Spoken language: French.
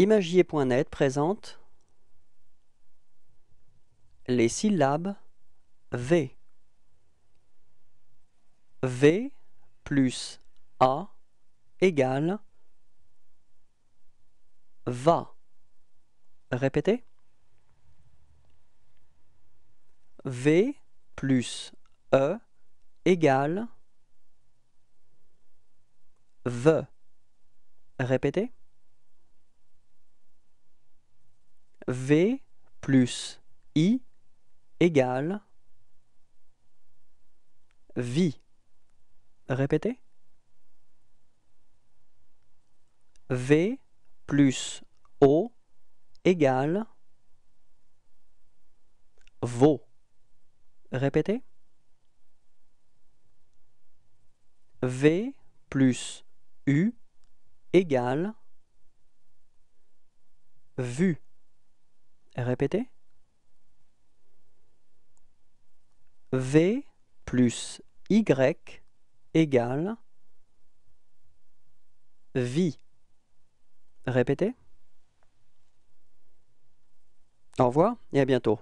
Imagier.net présente les syllabes V. V plus A égale va. Répétez. V plus E égale ve. Répétez. V plus I égale vie. Répétez. V plus O égale vo. Répétez. V plus U égale vu. Répétez. V plus Y égale v. Répétez. Au revoir et à bientôt.